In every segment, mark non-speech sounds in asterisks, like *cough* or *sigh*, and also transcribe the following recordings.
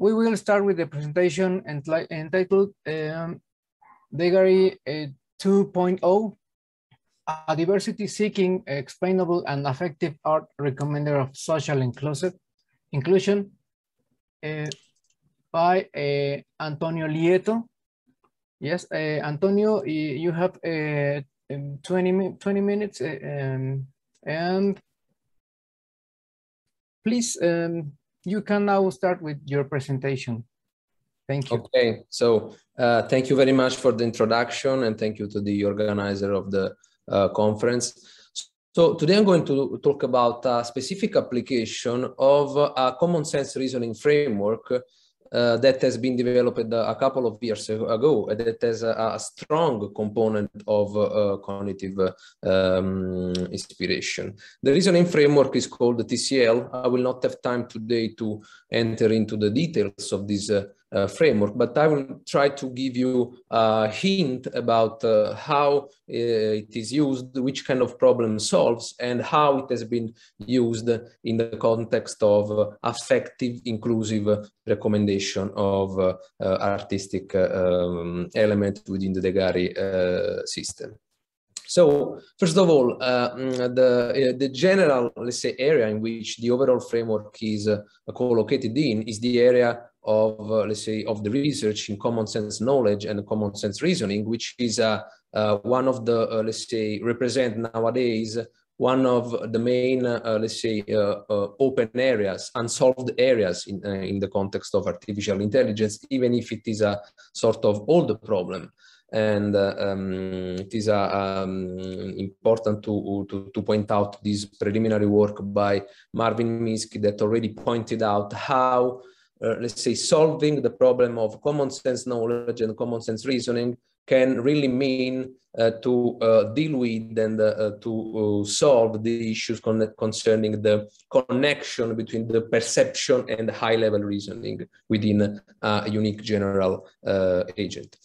We will start with the presentation entitled um, uh, 2.0, a diversity seeking, explainable and effective art recommender of social inclusive inclusion uh, by uh, Antonio Lieto. Yes, uh, Antonio, you have uh, um, 20, 20 minutes uh, um, and please um, you can now start with your presentation. Thank you. Okay, so uh, thank you very much for the introduction and thank you to the organizer of the uh, conference. So today I'm going to talk about a specific application of a common sense reasoning framework uh, that has been developed a couple of years ago that has a, a strong component of uh, cognitive um, inspiration. The reasoning framework is called TCL. I will not have time today to enter into the details of this uh, uh, framework, but I will try to give you a hint about uh, how uh, it is used, which kind of problem solves, and how it has been used in the context of uh, affective, inclusive recommendation of uh, artistic um, element within the Degari system. So first of all, uh, mm, the, uh, the general, let's say, area in which the overall framework is uh, co-located in is the area of uh, let's say of the research in common sense knowledge and common sense reasoning which is uh, uh, one of the uh, let's say represent nowadays one of the main uh, let's say uh, open areas unsolved areas in, in the context of artificial intelligence even if it is a sort of old problem and um, it is um, important to, to, to, point out this preliminary work by Marvin Minsky that already pointed out how uh, let's say, solving the problem of common sense knowledge and common sense reasoning can really mean uh, to uh, deal with and uh, uh, to uh, solve the issues con concerning the connection between the perception and high level reasoning within a unique general agent.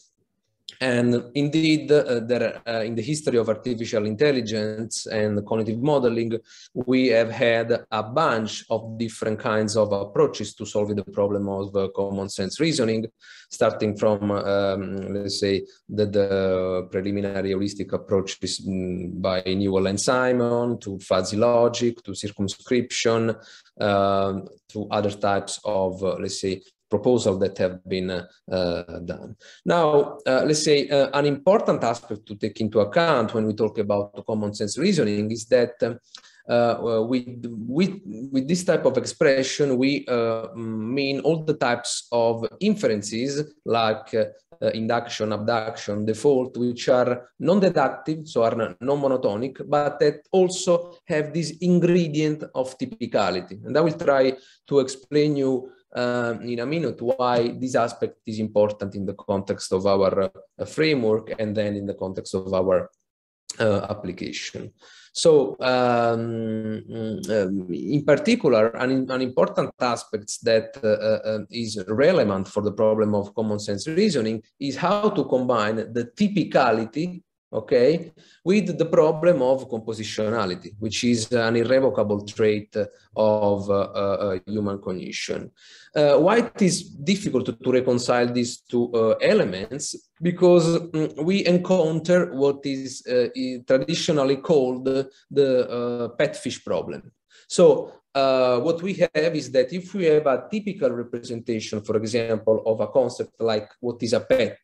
And indeed, uh, there, uh, in the history of artificial intelligence and cognitive modeling, we have had a bunch of different kinds of approaches to solving the problem of uh, common sense reasoning, starting from, um, let's say, the, the, preliminary heuristic approaches mm, by Newell and Simon, to fuzzy logic, to circumscription, um, to other types of, uh, let's say, proposal that have been uh, done. Now, uh, let's say uh, an important aspect to take into account when we talk about common sense reasoning is that uh, with, with, with this type of expression, we uh, mean all the types of inferences like uh, induction, abduction, default, which are non-deductive, so are non-monotonic, but that also have this ingredient of typicality. And I will try to explain you um, in a minute why this aspect is important in the context of our uh, framework and then in the context of our uh, application. So um, um, in particular, an, an important aspect that uh, uh um, is relevant for the problem of common sense reasoning is how to combine the typicality okay, with the problem of compositionality, which is an irrevocable trait of uh, uh, human cognition. Uh, why it is difficult to, reconcile these two uh, elements? Because um, we encounter what is, uh, traditionally called the, uh, pet fish problem. So uh, what we have is that if we have a typical representation, for example, of a concept like what is a pet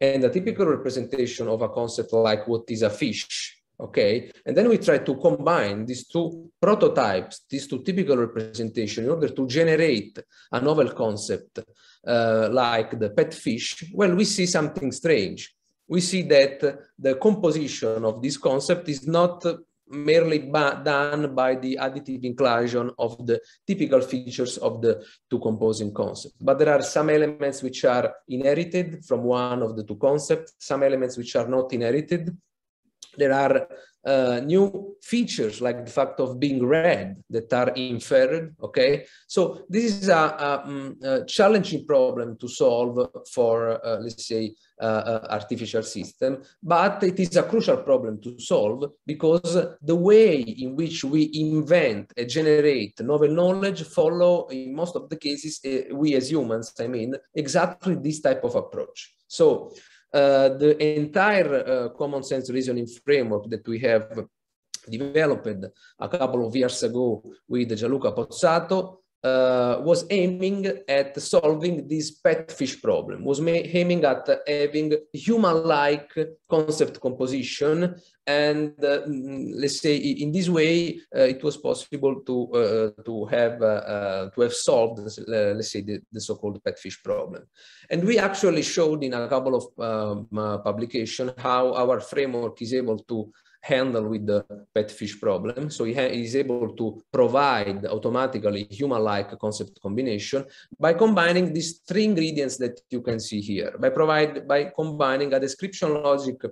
and a typical representation of a concept like what is a fish okay and then we try to combine these two prototypes these two typical representation in order to generate a novel concept uh, like the pet fish well we see something strange we see that the composition of this concept is not merely done by the additive inclusion of the typical features of the two composing concepts. But there are some elements which are inherited from one of the two concepts, some elements which are not inherited. There are uh, new features like the fact of being red that are inferred, okay? So this is a, a, mm, a challenging problem to solve for, uh, let's say, uh, uh, artificial system, but it is a crucial problem to solve because the way in which we invent and generate novel knowledge follow, in most of the cases, eh, we as humans, I mean, exactly this type of approach. So uh, the entire uh, common sense reasoning framework that we have developed a couple of years ago with Gianluca Pozzato uh, was aiming at solving this pet fish problem, was aiming at having human-like concept composition. And uh, mm, let's say in this way, uh, it was possible to, uh, to, have, uh, to have solved, let's say, the, the so-called pet fish problem. And we actually showed in a couple of um, how our framework is able to handle with the pet fish problem. So he is able to provide automatically human-like concept combination by combining these three ingredients that you can see here, by, provide, by combining a description logic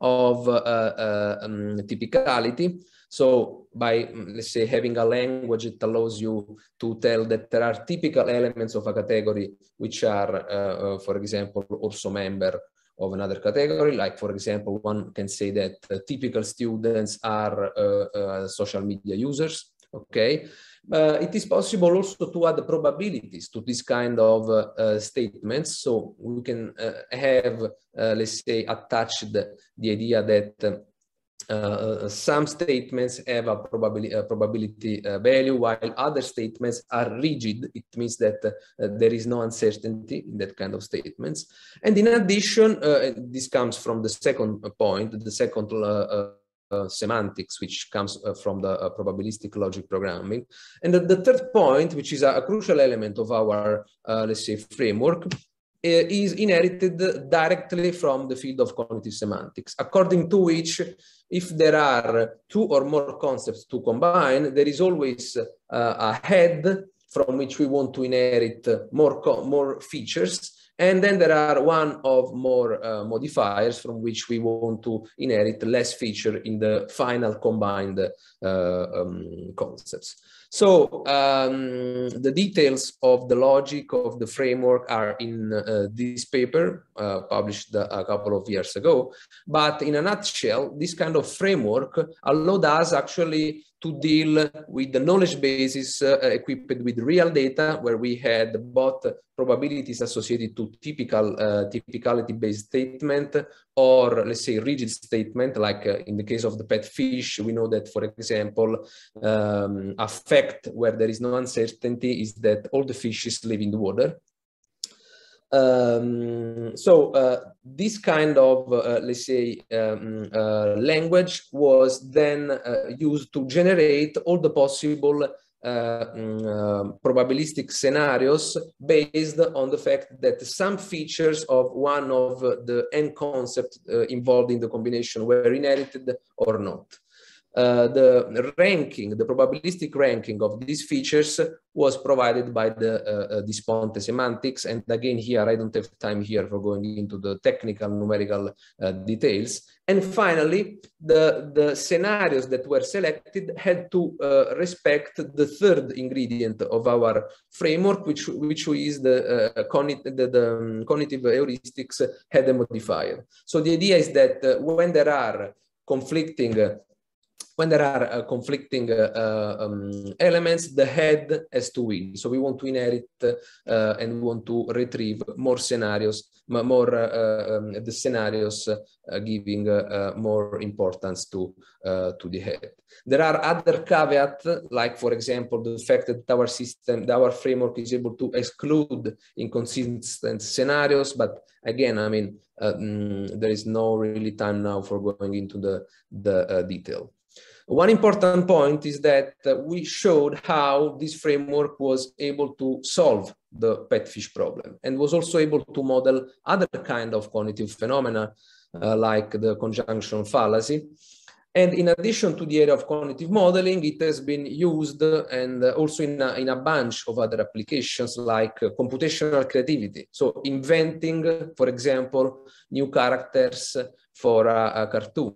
of uh, uh, um, typicality. So by, let's say, having a language, it allows you to tell that there are typical elements of a category, which are, uh, uh for example, also member of another category. Like for example, one can say that uh, typical students are uh, uh, social media users, okay? Uh, it is possible also to add probabilities to this kind of uh, uh, statements. So we can have, let's say, attached the idea that uh, uh, some statements have a, a uh, probability uh, value, while other statements are rigid. It means that uh, there is no uncertainty in that kind of statements. And in addition, this comes from the second point, the second semantics, which comes from the probabilistic logic programming. And the, the, third point, which is a, a crucial element of our, let's say, framework, Eh, is inherited directly from the field of cognitive semantics, according to which if there are two or more concepts to combine, there is always uh, a head from which we want to inherit more, more features. And then there are one of more uh, modifiers from which we want to inherit less feature in the final combined uh, um, concepts. So um, the details of the logic of the framework are in uh, this paper uh, published a couple of years ago. But in a nutshell, this kind of framework allowed us actually to deal with the knowledge bases uh, equipped with real data, where we had both probabilities associated to typical uh, typicality-based statement, or let's say rigid statement, like uh, in the case of the pet fish, we know that, for example, um, a fact where there is no uncertainty is that all the fishes live in the water, um, so uh, this kind of, uh, let's say, um, uh, language was then uh, used to generate all the possible uh, mm, um, probabilistic scenarios based on the fact that some features of one of the end concepts uh, involved in the combination were inherited or not. Uh, the ranking, the probabilistic ranking of these features was provided by the uh, Disponte uh, semantics. And again, here, I don't have time here for going into the technical numerical uh, details. And finally, the, the scenarios that were selected had to uh, respect the third ingredient of our framework, which, which is the, uh, cognit the, the um, cognitive heuristics had a modifier. So the idea is that uh, when there are conflicting when there are uh, conflicting uh, uh, um, elements, the head has to win. So we want to inherit uh, and we want to retrieve more scenarios, more uh, uh, um, the scenarios giving more importance to to the head. There are other caveats, like for example the fact that our system, our framework is able to exclude inconsistent scenarios. But again, I mean, um, there is no really time now for going into the the detail. One important point is that uh, we showed how this framework was able to solve the pet fish problem and was also able to model other kind of cognitive phenomena uh, like the conjunction fallacy. And in addition to the area of cognitive modeling, it has been used uh, and uh, also in a, in a bunch of other applications like computational creativity. So inventing, for example, new characters for a, a cartoon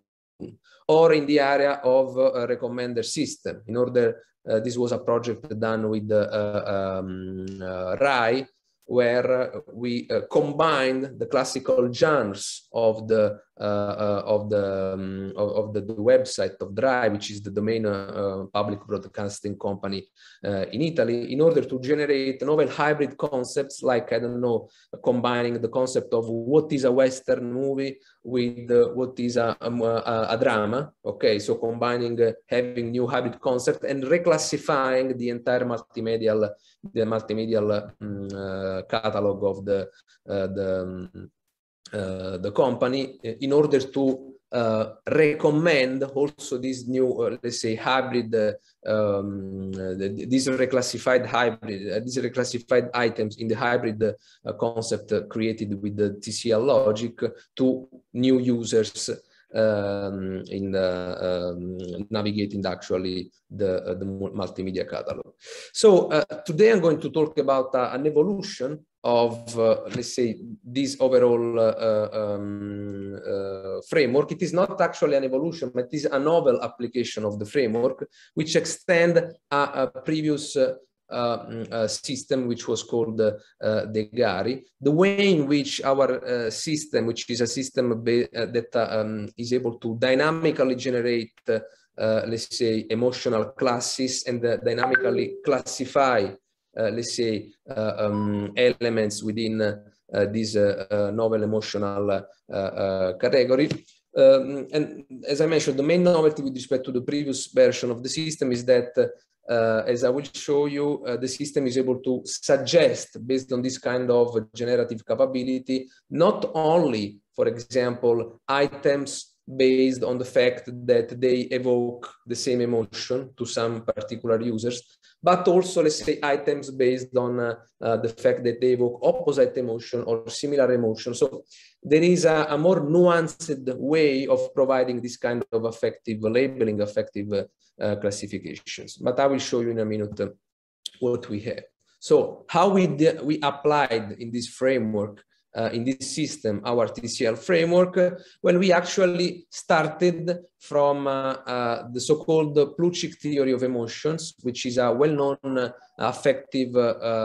or in the area of uh, recommender system. In order, uh, this was a project done with uh, um, RAI, where we combined the classical genres of the uh, uh, of the um, of, of the, the, website of Drive, which is the domain uh, public broadcasting company in Italy, in order to generate novel hybrid concepts like I don't know, combining the concept of what is a Western movie with uh, what is a, um, a, a, drama. Okay, so combining uh, having new hybrid concept and reclassifying the entire multimedial the multimedial um, uh, catalog of the the um, Eh, the company eh, in order to uh, recommend also this new, uh, let's say, hybrid, uh, um, these reclassified hybrid, these reclassified items in the hybrid concept created with the TCL logic to new users um, in um, navigating actually the, the multimedia catalog. So today I'm going to talk about uh, an evolution of, uh, let's say, this overall uh, uh, um, framework. It is not actually an evolution, but it is a novel application of the framework, which extend a, a previous uh, um, system which was called uh, Degari. The way in which our uh, system, which is a system that um, is able to dynamically generate, let's say, emotional classes and dynamically classify uh, let's say, uh, um, elements within uh, this novel emotional category. Um, and as I mentioned, the main novelty with respect to the previous version of the system is that, uh, as I will show you, uh, the system is able to suggest, based on this kind of generative capability, not only, for example, items based on the fact that they evoke the same emotion to some particular users, but also, let's say, items based on uh, uh, the fact that they evoke opposite emotion or similar emotion. So there is a, a more nuanced way of providing this kind of effective labeling, effective uh, uh, classifications. But I will show you in a minute uh, what we have. So how we, we applied in this framework uh, in this system, our TCL framework, uh, when we actually started from uh, uh, the so-called Plutchik theory of emotions, which is a well-known affective mm,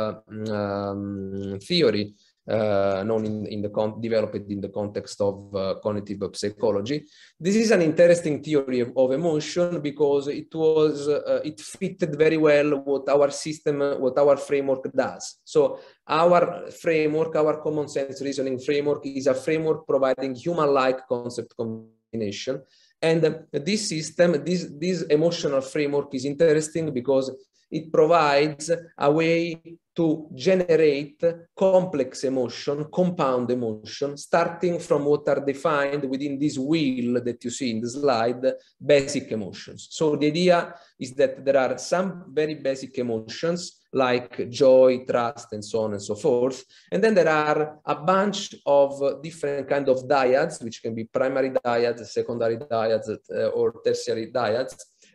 um, theory uh, known in, in the con- developed in the context of uh, cognitive psychology. This is an interesting theory of, of emotion because it was uh, it fitted very well what our system, what our framework does. So our framework, our common sense reasoning framework, is a framework providing human-like concept combination. And this system, this, this emotional framework is interesting because it provides a way to generate complex emotion, compound emotion, starting from what are defined within this wheel that you see in the slide, basic emotions. So the idea is that there are some very basic emotions like joy, trust, and so on and so forth. And then there are a bunch of different kind of dyads, which can be primary dyads, secondary dyads, uh, or tertiary dyads,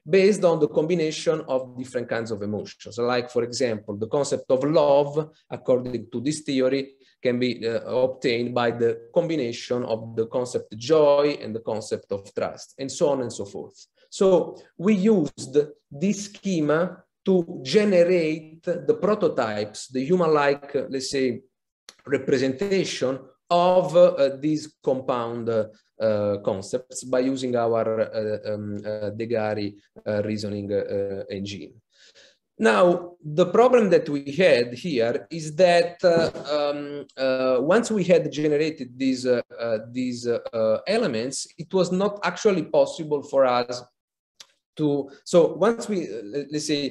based on the combination of different kinds of emotions. Like, for example, the concept of love, according to this theory, can be uh, obtained by the combination of the concept joy and the concept of trust, and so on and so forth. So we used this schema to generate the prototypes, the human-like, uh, let's say, representation of uh, these compound uh, concepts by using our uh, um, uh, Degari uh, reasoning uh, engine. Now, the problem that we had here is that um, once we had generated these, these elements, it was not actually possible for us to so once we uh, let's say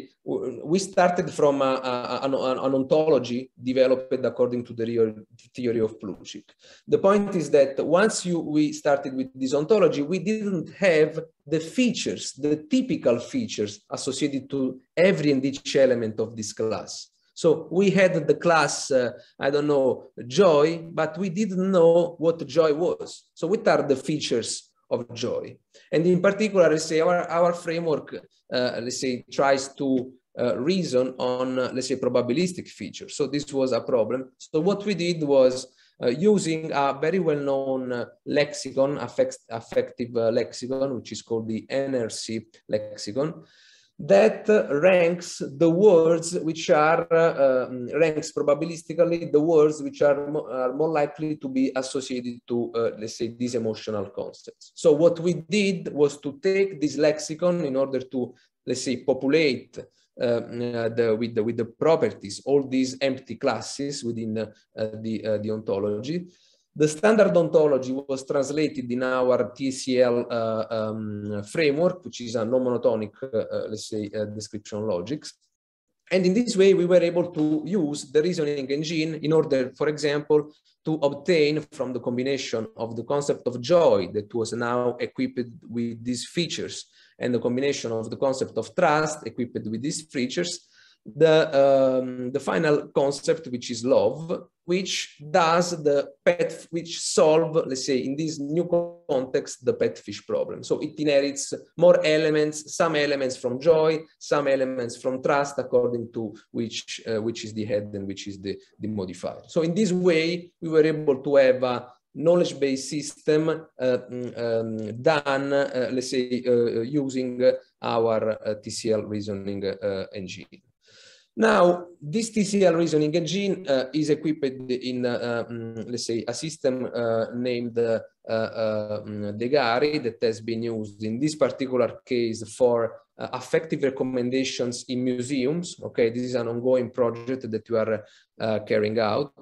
we started from a, uh, uh, a, an, an, ontology developed according to the real theory of Plutchik. The point is that once you we started with this ontology, we didn't have the features, the typical features associated to every and each element of this class. So we had the class, uh, I don't know, joy, but we didn't know what joy was. So what are the features of joy. And in particular, let's say our, our framework, uh, let's say, tries to uh, reason on, uh, let's say, probabilistic features. So this was a problem. So what we did was uh, using a very well-known uh, lexicon, affect, affective uh, lexicon, which is called the NRC lexicon, that ranks the words which are uh, um, ranks probabilistically the words which are, mo are more likely to be associated to uh, let's say these emotional concepts so what we did was to take this lexicon in order to let's say populate um, uh, the, with, the, with the properties all these empty classes within uh, the, uh, the ontology the standard ontology was translated in our TCL uh, um, framework, which is a non-monotonic, uh, uh, let's say, uh, description logics. And in this way, we were able to use the reasoning engine in order, for example, to obtain from the combination of the concept of joy that was now equipped with these features and the combination of the concept of trust equipped with these features, the, um, the final concept, which is love, which does the pet, which solve, let's say, in this new context, the pet fish problem. So it inherits more elements, some elements from joy, some elements from trust, according to which, uh, which is the head and which is the, the modifier. So in this way, we were able to have a knowledge-based system uh, mm, um, done, uh, let's say, uh, using our uh, TCL reasoning uh, engine. Now, this TCL reasoning engine uh, is equipped in, uh, um, let's say, a system uh, named uh, uh, um, Degari that has been used in this particular case for uh, affective recommendations in museums. Okay, this is an ongoing project that we are uh, carrying out.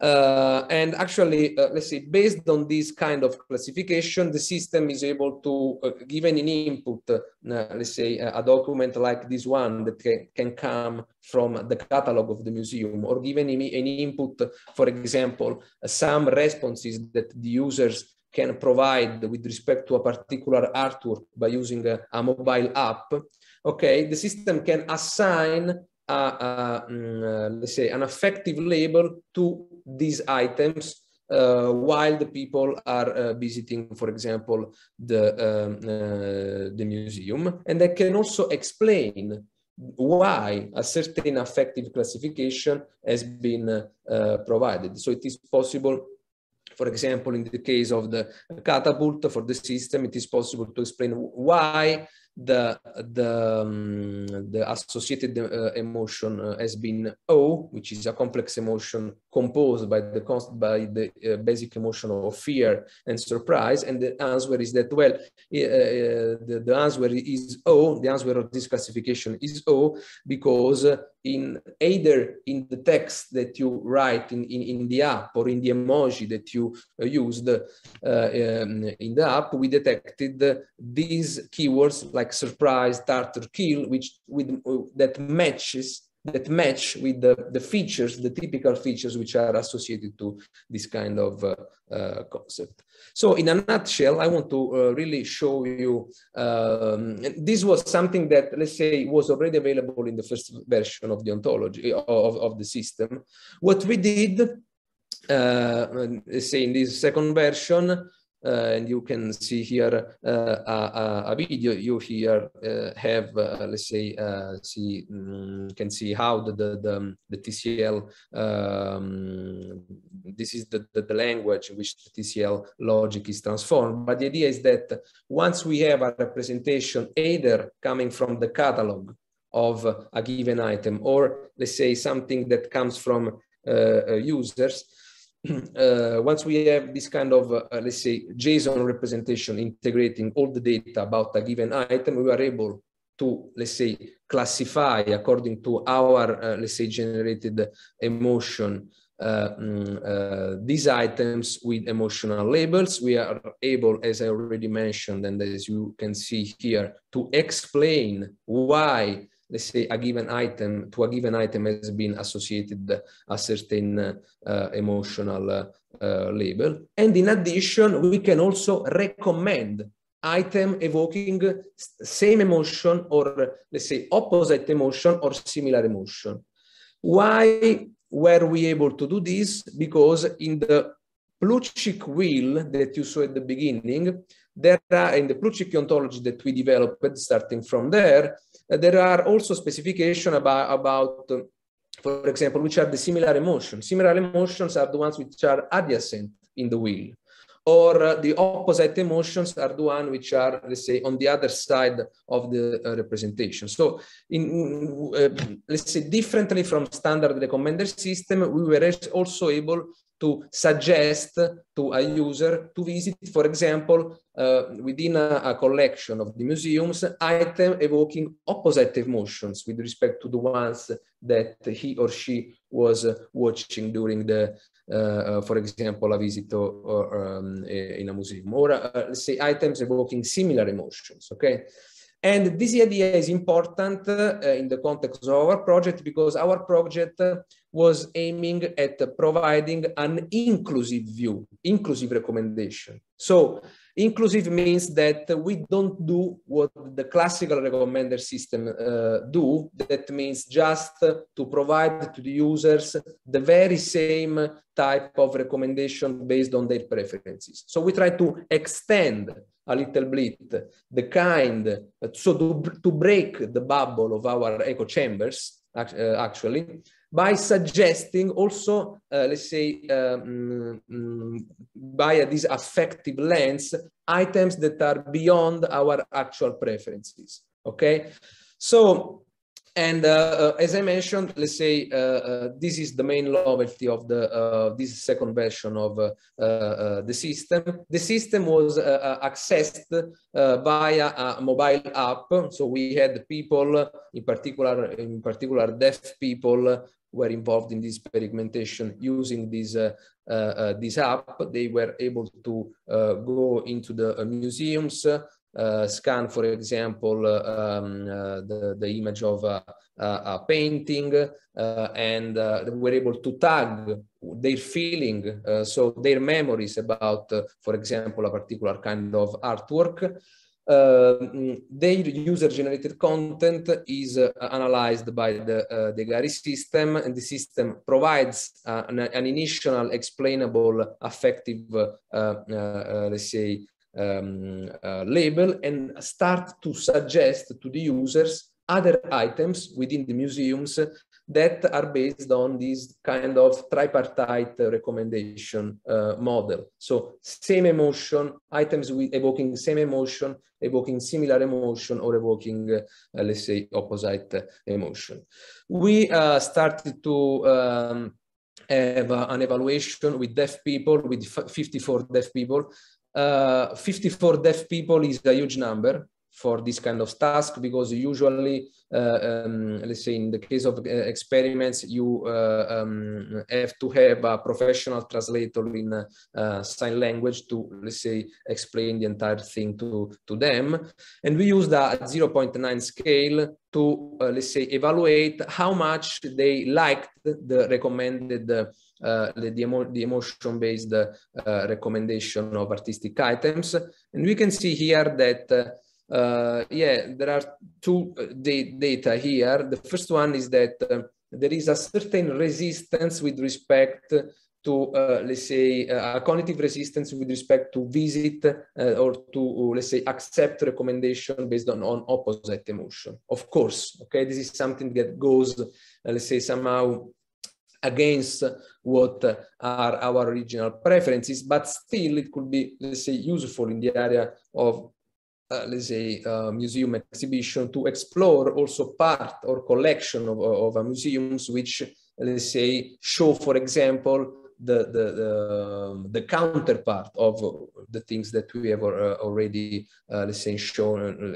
Uh, and actually, uh, let's say, based on this kind of classification, the system is able to, uh, given an input, uh, let's say, a document like this one that can, can come from the catalog of the museum, or given any input, for example, some responses that the users can provide with respect to a particular artwork by using a, a mobile app, okay, the system can assign a, a, um, let's say an effective label to these items uh, while the people are uh, visiting, for example, the, um, uh, the museum. And they can also explain why a certain affective classification has been uh, provided. So it is possible for example, in the case of the catapult for the system, it is possible to explain why the, the, um, the associated uh, emotion uh, has been O, which is a complex emotion composed by the, by the uh, basic emotion of fear and surprise. And the answer is that, well, uh, uh, the, the answer is O, the answer of this classification is O, because in either in the text that you write in, in, in the app or in the emoji that you uh, used uh, um, in the app, we detected these keywords like surprise, or kill, which with, uh, that matches that match with the, the features, the typical features which are associated to this kind of uh, uh, concept. So in a nutshell, I want to uh, really show you, um, this was something that let's say was already available in the first version of the ontology of, of the system. What we did, uh, let's say in this second version, uh, and you can see here uh, a, a, video. You here uh, have, let's say, see um, can see how the the, the, the TCL. Um, this is the, the, the language in which the TCL logic is transformed. But the idea is that once we have a representation either coming from the catalog of a given item or let's say something that comes from uh, users *clears throat* uh, once we have this kind of, uh, let's say, JSON representation integrating all the data about a given item, we are able to, let's say, classify according to our, uh, let's say, generated emotion, uh, mm, uh, these items with emotional labels. We are able, as I already mentioned, and as you can see here, to explain why let's say a given item to a given item has been associated a certain uh, emotional uh, label and in addition we can also recommend item evoking same emotion or let's say opposite emotion or similar emotion why were we able to do this because in the Plutchik wheel that you saw at the beginning, there are in the Plutchik ontology that we developed, starting from there, uh, there are also specification about, about um, for example, which are the similar emotions. Similar emotions are the ones which are adjacent in the wheel, or uh, the opposite emotions are the one which are, let's say, on the other side of the uh, representation. So, in uh, let's say, differently from standard recommender system, we were also able to suggest to a user to visit, for example, uh, within a, a, collection of the museums, item evoking opposite emotions with respect to the ones that he or she was watching during the, uh, uh for example, a visit or, or um, in a museum, or uh, let's say items evoking similar emotions, okay? And this idea is important uh, in the context of our project because our project was aiming at providing an inclusive view, inclusive recommendation. So inclusive means that we don't do what the classical recommender system uh, do. That means just to provide to the users the very same type of recommendation based on their preferences. So we try to extend a little bit the kind, so to, to break the bubble of our echo chambers, uh, actually, by suggesting also, uh, let's say, um, via this affective lens, items that are beyond our actual preferences. Okay, so and uh, uh as I mentioned, let's say uh, uh, this is the main novelty of the uh, this second version of the system. The system was accessed via a mobile app, so we had people, in particular, in particular deaf people, were involved in this experimentation using this, uh, uh, uh this app. They were able to uh, go into the uh, museums, scan, for example, um, the, the image of a painting, and they were able to tag their feeling, so their memories about, for example, a particular kind of artwork. Um, their user-generated content is uh, analyzed by the, uh, Degari system, and the system provides uh, an, an, initial explainable affective, uh, let's say, um, uh, label and start to suggest to the users other items within the museums that are based on this kind of tripartite recommendation uh, model. So same emotion, items with evoking same emotion, evoking similar emotion, or evoking, uh, let's say, opposite emotion. We uh, started to um, have uh, an evaluation with deaf people, with 54 deaf people. Uh, 54 deaf people is a huge number for this kind of task because usually uh, um, let's say in the case of uh, experiments you uh, um, have to have a professional translator in uh, uh, sign language to let's say explain the entire thing to to them and we use the 0.9 scale to uh, let's say evaluate how much they liked the recommended the, the, emo the emotion based recommendation of artistic items and we can see here that uh, yeah, there are two uh, data here. The first one is that uh, there is a certain resistance with respect to, uh, let's say, uh, a cognitive resistance with respect to visit uh, or to, let's say, accept recommendation based on, on opposite emotion. Of course, okay, this is something that goes, let's say, somehow against what are our original preferences, but still it could be, let's say, useful in the area of uh, let's say, uh, museum exhibition to explore also part or collection of, uh, of museums which, let's say, show, for example, the, the, the, the counterpart of the things that we have uh, already, uh, let's say, shown,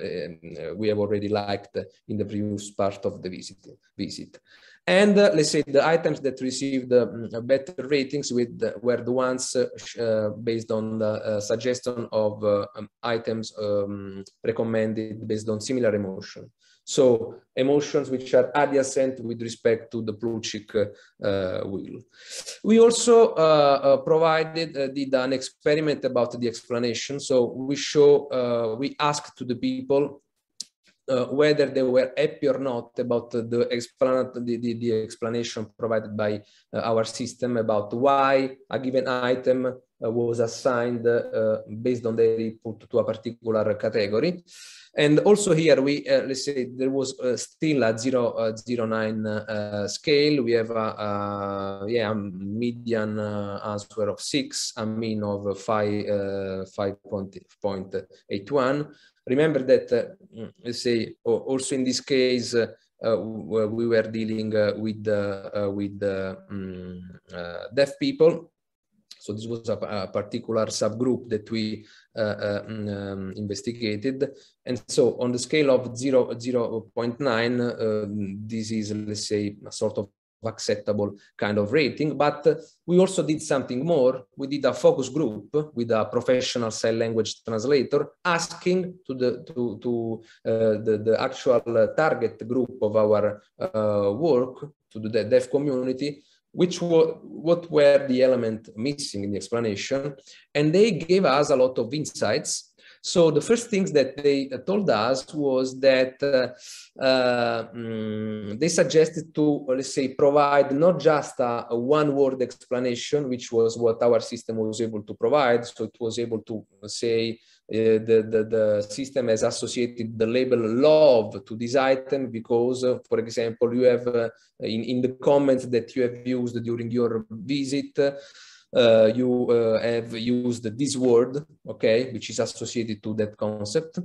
uh, we have already liked in the previous part of the visit. visit. And uh, let's say the items that received mm, better ratings with the, were the ones uh, uh, based on the uh, suggestion of um, items um, recommended based on similar emotion. So emotions which are adjacent with respect to the Plutchik uh, wheel. We also uh, uh, provided, did an experiment about the explanation. So we show, we asked to the people uh, whether they were happy or not about the, explan- the, the, the explanation provided by uh, our system about why a given item uh, was assigned uh, based on their input to a particular category. And also here we, uh, let's say there was uh, still a 0.09 scale. We have a, yeah, a median answer of six, a mean of 5, 5.81 Remember that, let's uh, say, also in this case, uh, uh, we were dealing with with um, deaf people so this was a, a, particular subgroup that we uh, mm, um, investigated. And so on the scale of 0, 0 0.9, uh, this is, let's say, a sort of acceptable kind of rating. But uh, we also did something more. We did a focus group with a professional sign language translator asking to the to, to uh, the, the, actual uh, target group of our uh, work to the deaf community which were, what were the element missing in the explanation and they gave us a lot of insights so the first things that they uh, told us was that uh, uh, mm, they suggested to, let's say, provide not just a, a one-word explanation, which was what our system was able to provide. So it was able to say, uh, the, the, the, system has associated the label love to this item because, uh, for example, you have uh, in, in the comments that you have used during your visit, uh, you uh, have used this word, okay, which is associated to that concept.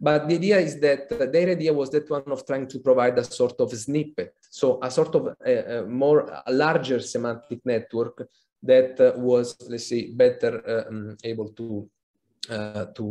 But the idea is that uh, their idea was that one of trying to provide a sort of snippet, so a sort of a, uh, a uh, more a larger semantic network that was, let's say, better um, able to uh, to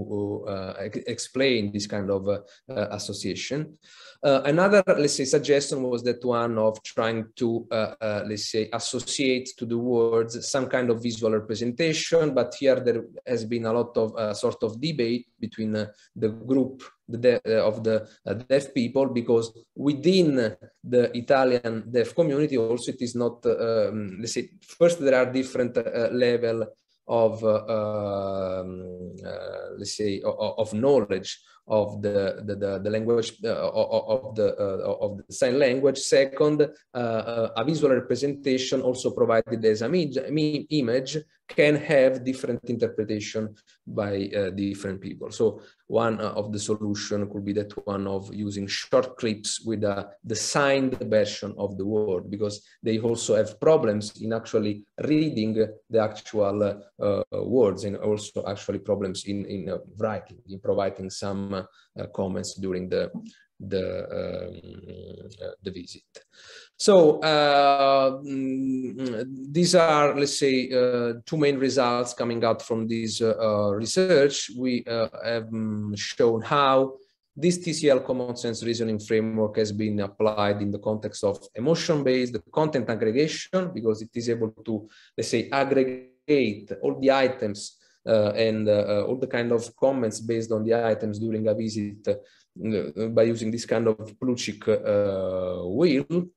uh, explain this kind of uh, uh association. Uh, another, let's say, suggestion was that one of trying to, uh, let's say, associate to the words some kind of visual representation. But here there has been a lot of sort of debate between the group the of the deaf people because within the Italian deaf community also it is not, um, let's say, first there are different level of, uh, um, uh, let's say, of, of knowledge of the, the, the, the language uh, of, the, uh, of the sign language. Second, uh, uh, a visual representation also provided as an image, image can have different interpretation by uh, different people. So one of the solution could be that one of using short clips with a designed version of the word because they also have problems in actually reading the actual uh, words and also actually problems in, in uh, writing, in providing some uh, comments during the the um, the visit. So uh, mm, these are, let's say, uh, two main results coming out from this uh, uh research. We uh, have mm, shown how this TCL common sense reasoning framework has been applied in the context of emotion-based content aggregation because it is able to, let's say, aggregate all the items uh, and uh, uh, all the kind of comments based on the items during a visit by using this kind of Pluchik wheel.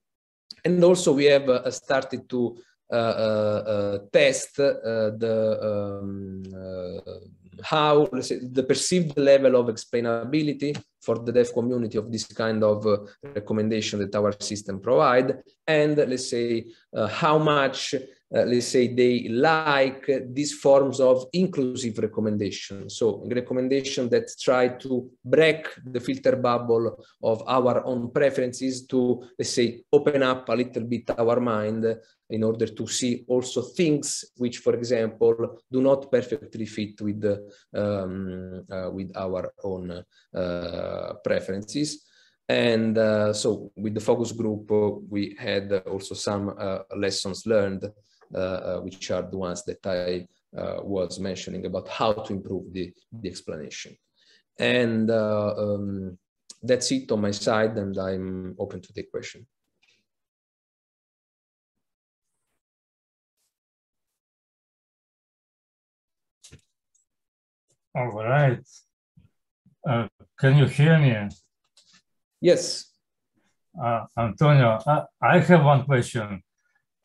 And also we have started to test the um, how say, the perceived level of explainability for the deaf community of this kind of uh, recommendation that our system provide and let's say uh, how much uh, let's say they like these forms of inclusive recommendation. So recommendation that try to break the filter bubble of our own preferences to, let's say, open up a little bit our mind in order to see also things which, for example, do not perfectly fit with, the, um, uh, with our own uh, preferences. And uh, so with the focus group, uh, we had also some uh, lessons learned uh, uh, which are the ones that I uh, was mentioning about how to improve the, the explanation. And um, that's it on my side, and I'm open to the question. All right. Uh, can you hear me? Yes. Uh, Antonio, I, I have one question.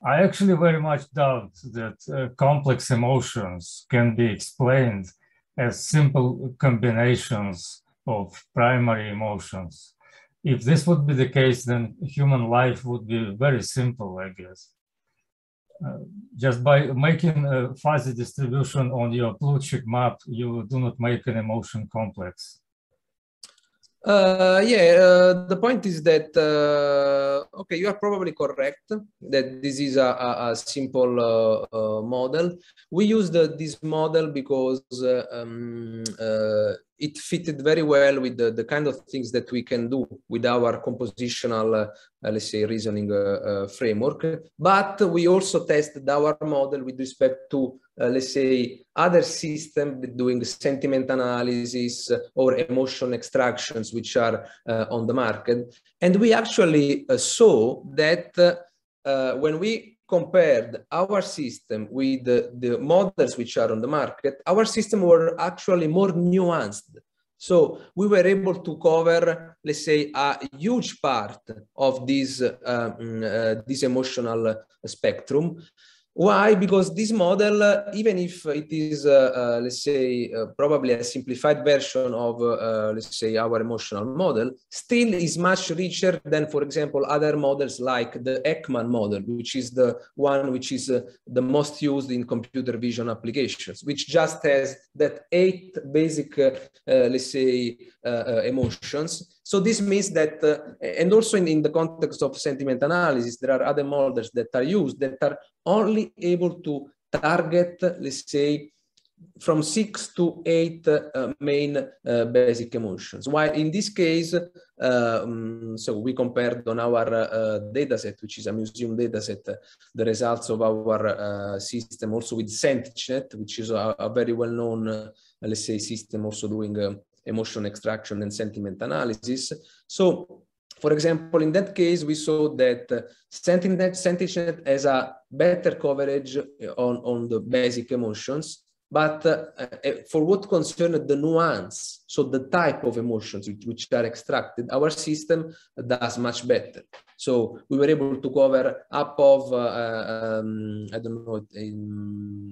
I actually very much doubt that uh, complex emotions can be explained as simple combinations of primary emotions. If this would be the case, then human life would be very simple, I guess. Uh, just by making a fuzzy distribution on your blue check map, you do not make an emotion complex. Uh, yeah, uh, the point is that, uh, okay, you are probably correct that this is a, a, a simple uh, uh, model. We used this model because uh, um, it fitted very well with the, the, kind of things that we can do with our compositional, let's say, reasoning framework. But we also tested our model with respect to uh, let's say, other systems doing sentiment analysis or emotion extractions, which are uh, on the market. And we actually uh, saw that uh, uh, when we compared our system with the, the models which are on the market, our system were actually more nuanced. So we were able to cover, let's say, a huge part of this, mm, this emotional spectrum. Why? Because this model, uh, even if it is, uh, uh, let's say, uh, probably a simplified version of, uh, uh, let's say, our emotional model, still is much richer than, for example, other models like the Ekman model, which is the one which is the most used in computer vision applications, which just has that eight basic, let's say, emotions so this means that, uh, and also in, in, the context of sentiment analysis, there are other models that are used that are only able to target, let's say, from six to eight uh, main uh, basic emotions. While in this case, um, so we compared on our uh, dataset, which is a museum dataset, uh, the results of our uh, system also with SentNet, which is a, a very well-known, uh, let's say, system also doing um, emotion extraction and sentiment analysis. So for example, in that case, we saw that uh, sentiment, sentiment has a better coverage on, on the basic emotions, but uh, uh for what concerned the nuance, so the type of emotions which, which, are extracted, our system does much better. So we were able to cover up of, uh, um, I don't know,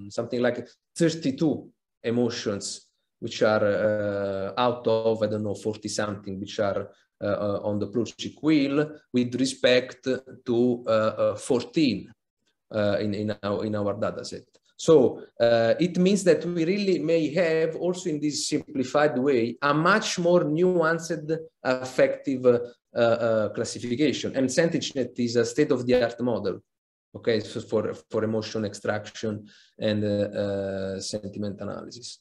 something like 32 emotions which are uh, out of, I don't know, 40 something, which are uh, uh, on the Plurchik wheel with respect to 14 in, in, our, in our data set. So uh, it means that we really may have also in this simplified way a much more nuanced effective uh, uh, classification. And SentichNet is a state-of-the-art model, okay, so for, for emotion extraction and sentiment analysis.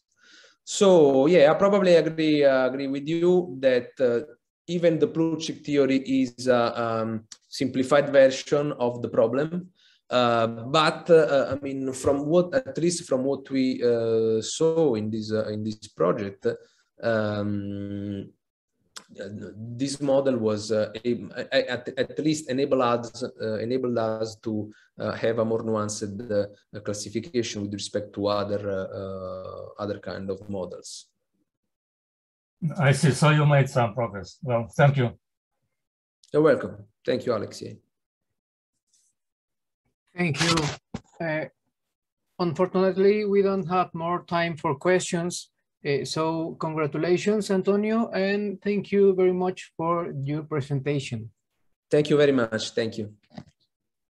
So yeah, I probably agree uh, agree with you that uh, even the Plutchik theory is a uh, um, simplified version of the problem. Uh, but uh, I mean, from what at least from what we uh, saw in this in this project, um, this model was uh, at, at least enable us, uh, enabled us to uh, have a more nuanced classification with respect to other other kind of models. I see. So you made some progress. Well, thank you. You're welcome. Thank you, Alexey. Thank you. Uh, unfortunately, we don't have more time for questions. Uh, so congratulations, Antonio, and thank you very much for your presentation. Thank you very much. Thank you.